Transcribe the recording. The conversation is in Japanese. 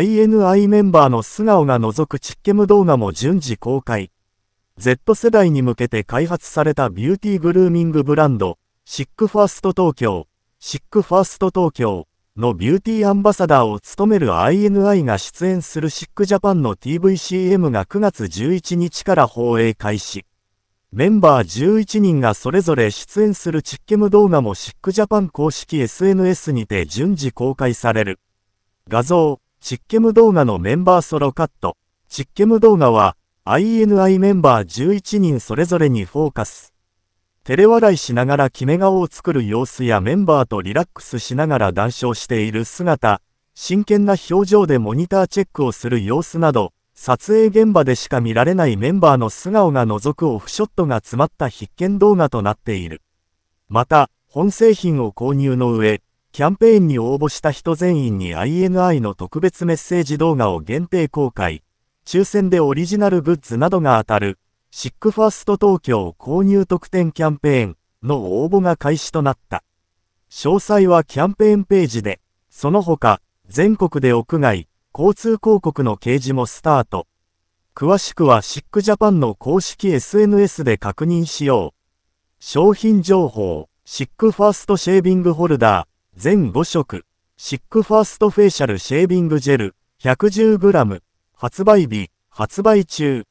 INI メンバーの素顔が覗くチッケム動画も順次公開。Z 世代に向けて開発されたビューティーグルーミングブランド、シックファースト東京、シックファースト東京のビューティーアンバサダーを務める INI が出演するシックジャパンの TVCM が9月11日から放映開始。メンバー11人がそれぞれ出演するチッケム動画もシックジャパン公式 SNS にて順次公開される。画像チッケム動画のメンバーソロカット。チッケム動画は INI メンバー11人それぞれにフォーカス。照れ笑いしながら決め顔を作る様子やメンバーとリラックスしながら談笑している姿、真剣な表情でモニターチェックをする様子など、撮影現場でしか見られないメンバーの素顔が覗くオフショットが詰まった必見動画となっている。また、本製品を購入の上、キャンペーンに応募した人全員に INI の特別メッセージ動画を限定公開、抽選でオリジナルグッズなどが当たる、シックファースト東京購入特典キャンペーンの応募が開始となった。詳細はキャンペーンページで、その他、全国で屋外、交通広告の掲示もスタート。詳しくはシックジャパンの公式 SNS で確認しよう。商品情報、シックファーストシェービングホルダー、全5色、シックファーストフェイシャルシェービングジェル、110g、発売日、発売中。